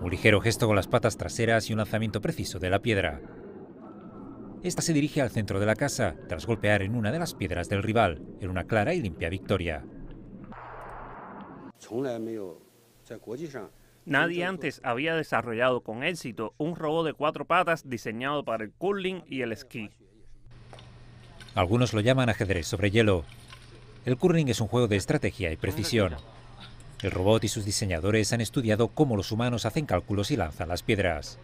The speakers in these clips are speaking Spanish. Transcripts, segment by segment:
Un ligero gesto con las patas traseras y un lanzamiento preciso de la piedra. Esta se dirige al centro de la casa, tras golpear en una de las piedras del rival, en una clara y limpia victoria. Nadie antes había desarrollado con éxito un robot de cuatro patas diseñado para el curling y el esquí. Algunos lo llaman ajedrez sobre hielo. El curling es un juego de estrategia y precisión. El robot y sus diseñadores han estudiado cómo los humanos hacen cálculos y lanzan las piedras.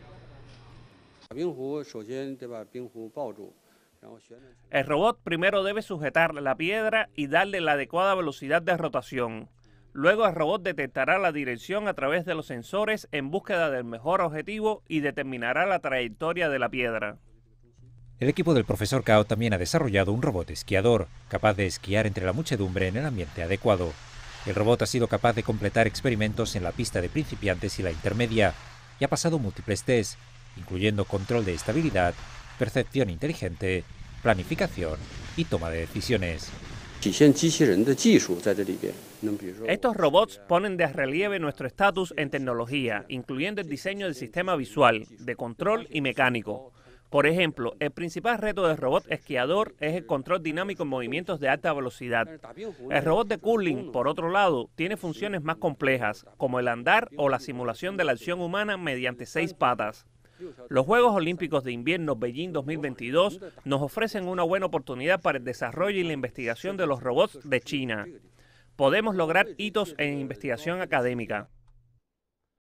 El robot primero debe sujetar la piedra y darle la adecuada velocidad de rotación. Luego el robot detectará la dirección a través de los sensores en búsqueda del mejor objetivo y determinará la trayectoria de la piedra. El equipo del profesor Cao también ha desarrollado un robot esquiador, capaz de esquiar entre la muchedumbre en el ambiente adecuado. El robot ha sido capaz de completar experimentos en la pista de principiantes y la intermedia, y ha pasado múltiples tests, incluyendo control de estabilidad, percepción inteligente, planificación y toma de decisiones. Estos robots ponen de relieve nuestro estatus en tecnología, incluyendo el diseño del sistema visual, de control y mecánico. Por ejemplo, el principal reto del robot esquiador es el control dinámico en movimientos de alta velocidad. El robot de cooling, por otro lado, tiene funciones más complejas, como el andar o la simulación de la acción humana mediante seis patas. Los Juegos Olímpicos de Invierno Beijing 2022 nos ofrecen una buena oportunidad para el desarrollo y la investigación de los robots de China. Podemos lograr hitos en investigación académica.